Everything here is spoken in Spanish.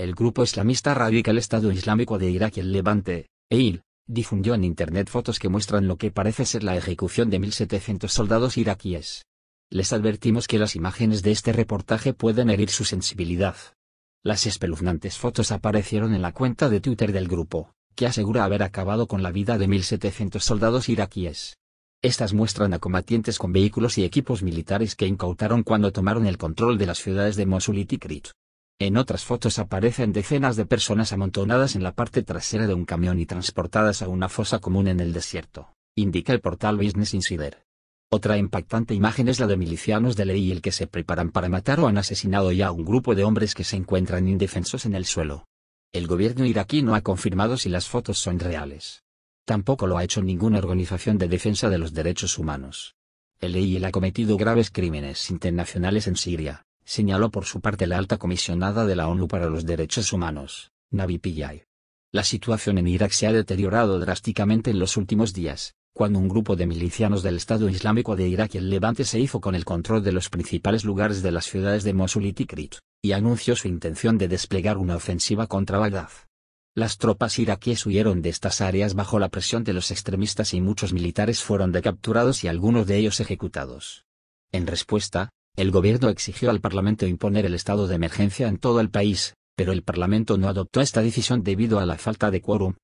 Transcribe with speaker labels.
Speaker 1: El grupo islamista radical Estado Islámico de Irak y el Levante, EIL, difundió en Internet fotos que muestran lo que parece ser la ejecución de 1.700 soldados iraquíes. Les advertimos que las imágenes de este reportaje pueden herir su sensibilidad. Las espeluznantes fotos aparecieron en la cuenta de Twitter del grupo, que asegura haber acabado con la vida de 1.700 soldados iraquíes. Estas muestran a combatientes con vehículos y equipos militares que incautaron cuando tomaron el control de las ciudades de Mosul y Tikrit. En otras fotos aparecen decenas de personas amontonadas en la parte trasera de un camión y transportadas a una fosa común en el desierto, indica el portal Business Insider. Otra impactante imagen es la de milicianos de ley el que se preparan para matar o han asesinado ya a un grupo de hombres que se encuentran indefensos en el suelo. El gobierno iraquí no ha confirmado si las fotos son reales. Tampoco lo ha hecho ninguna organización de defensa de los derechos humanos. El ha cometido graves crímenes internacionales en Siria, señaló por su parte la alta comisionada de la ONU para los Derechos Humanos, Navi Pillay. La situación en Irak se ha deteriorado drásticamente en los últimos días, cuando un grupo de milicianos del Estado Islámico de Irak y el Levante se hizo con el control de los principales lugares de las ciudades de Mosul y Tikrit, y anunció su intención de desplegar una ofensiva contra Bagdad. Las tropas iraquíes huyeron de estas áreas bajo la presión de los extremistas y muchos militares fueron decapturados y algunos de ellos ejecutados. En respuesta, el gobierno exigió al Parlamento imponer el estado de emergencia en todo el país, pero el Parlamento no adoptó esta decisión debido a la falta de quórum,